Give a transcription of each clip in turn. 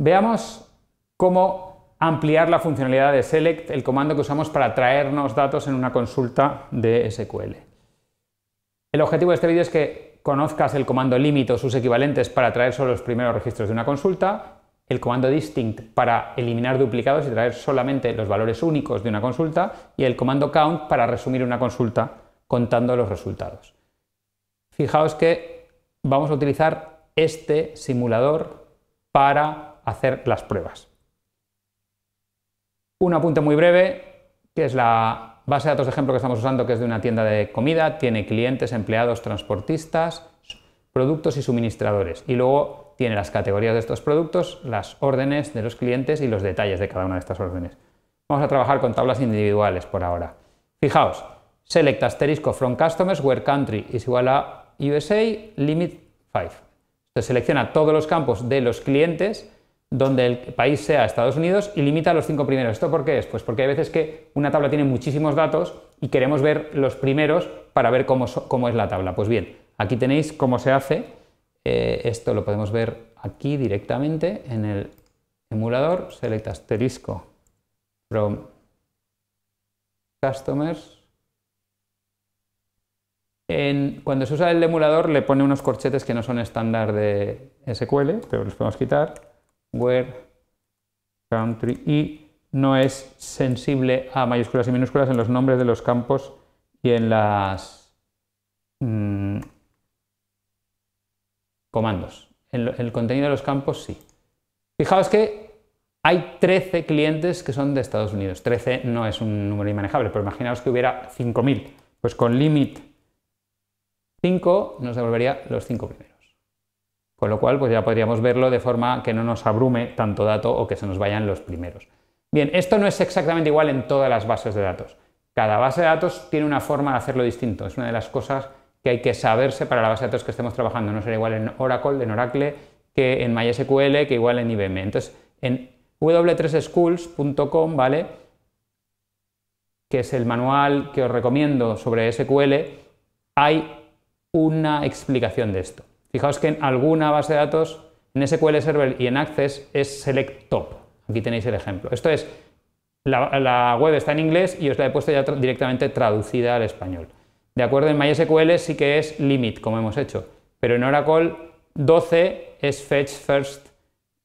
Veamos cómo ampliar la funcionalidad de select, el comando que usamos para traernos datos en una consulta de SQL. El objetivo de este vídeo es que conozcas el comando limit o sus equivalentes para traer solo los primeros registros de una consulta, el comando distinct para eliminar duplicados y traer solamente los valores únicos de una consulta y el comando count para resumir una consulta contando los resultados. Fijaos que vamos a utilizar este simulador para hacer las pruebas. Un apunte muy breve, que es la base de datos de ejemplo que estamos usando, que es de una tienda de comida, tiene clientes, empleados, transportistas, productos y suministradores. Y luego tiene las categorías de estos productos, las órdenes de los clientes y los detalles de cada una de estas órdenes. Vamos a trabajar con tablas individuales por ahora. Fijaos, select asterisco from customers where country is igual a USA, limit 5. Se selecciona todos los campos de los clientes donde el país sea Estados Unidos y limita los cinco primeros. ¿Esto por qué es? Pues porque hay veces que una tabla tiene muchísimos datos y queremos ver los primeros para ver cómo, es la tabla. Pues bien, aquí tenéis cómo se hace. Eh, esto lo podemos ver aquí directamente en el emulador. Select asterisco from customers. cuando se usa el emulador le pone unos corchetes que no son estándar de SQL, pero los podemos quitar where country y no es sensible a mayúsculas y minúsculas en los nombres de los campos y en las mm, comandos. En el contenido de los campos sí. Fijaos que hay 13 clientes que son de Estados Unidos. 13 no es un número inmanejable, pero imaginaos que hubiera 5.000. Pues con limit 5 nos devolvería los 5 primeros. Con lo cual, pues ya podríamos verlo de forma que no nos abrume tanto dato o que se nos vayan los primeros. Bien, esto no es exactamente igual en todas las bases de datos. Cada base de datos tiene una forma de hacerlo distinto. Es una de las cosas que hay que saberse para la base de datos que estemos trabajando. No será igual en Oracle, en Oracle, que en MySQL, que igual en IBM. Entonces, en w3schools.com, ¿vale? Que es el manual que os recomiendo sobre SQL, hay una explicación de esto. Fijaos que en alguna base de datos, en SQL Server y en Access, es Select Top. Aquí tenéis el ejemplo. Esto es, la, web está en inglés y os la he puesto ya directamente traducida al español. De acuerdo, en MySQL sí que es Limit, como hemos hecho, pero en Oracle 12 es Fetch First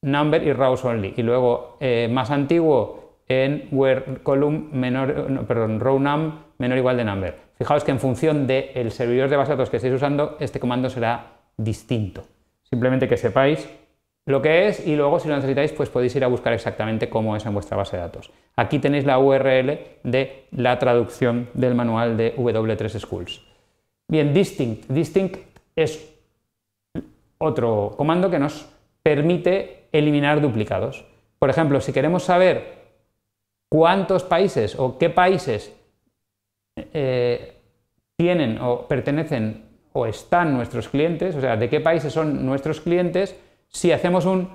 Number y Rows Only. Y luego, eh, más antiguo, en where column menor, no, perdón, row num menor igual de number. Fijaos que en función del el servidor de base de datos que estéis usando, este comando será distinto. Simplemente que sepáis lo que es y luego si lo necesitáis pues podéis ir a buscar exactamente cómo es en vuestra base de datos. Aquí tenéis la URL de la traducción del manual de W3 Schools. Bien, distinct. Distinct es otro comando que nos permite eliminar duplicados. Por ejemplo, si queremos saber cuántos países o qué países eh, tienen o pertenecen o están nuestros clientes, o sea, de qué países son nuestros clientes. Si hacemos un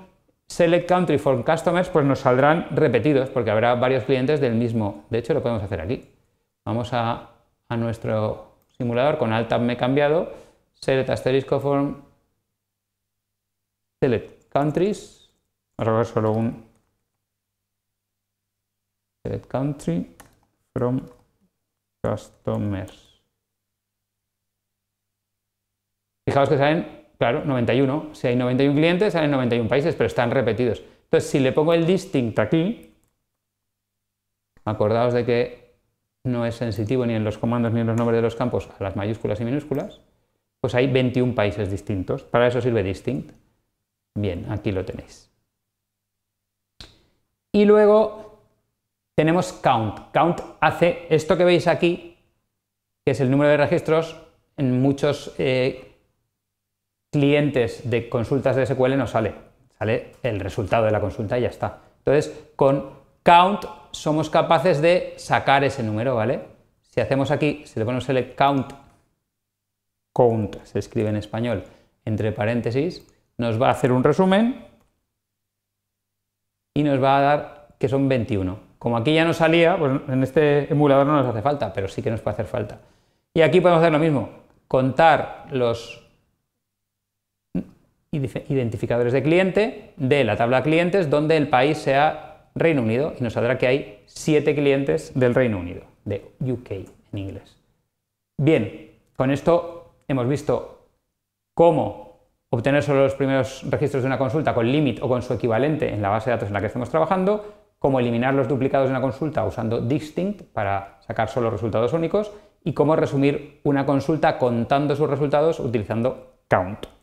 Select Country for Customers, pues nos saldrán repetidos, porque habrá varios clientes del mismo. De hecho, lo podemos hacer aquí. Vamos a, nuestro simulador con Alt me he cambiado, Select asterisco form, Select Countries, vamos a solo un Select Country from Customers. Fijaos que salen, claro, 91. Si hay 91 clientes, salen 91 países, pero están repetidos. Entonces, si le pongo el distinct aquí, acordaos de que no es sensitivo ni en los comandos ni en los nombres de los campos a las mayúsculas y minúsculas, pues hay 21 países distintos. Para eso sirve distinct. Bien, aquí lo tenéis. Y luego tenemos count. Count hace esto que veis aquí, que es el número de registros. En muchos eh, clientes de consultas de SQL no sale, sale el resultado de la consulta y ya está. Entonces, con count somos capaces de sacar ese número, ¿vale? Si hacemos aquí, si le ponemos el count, count se escribe en español, entre paréntesis, nos va a hacer un resumen y nos va a dar que son 21. Como aquí ya no salía, pues en este emulador no nos hace falta, pero sí que nos puede hacer falta. Y aquí podemos hacer lo mismo, contar los identificadores de cliente de la tabla clientes donde el país sea Reino Unido y nos saldrá que hay siete clientes del Reino Unido, de UK en inglés. Bien, con esto hemos visto cómo obtener solo los primeros registros de una consulta con limit o con su equivalente en la base de datos en la que estamos trabajando, cómo eliminar los duplicados de una consulta usando distinct para sacar solo resultados únicos y cómo resumir una consulta contando sus resultados utilizando count.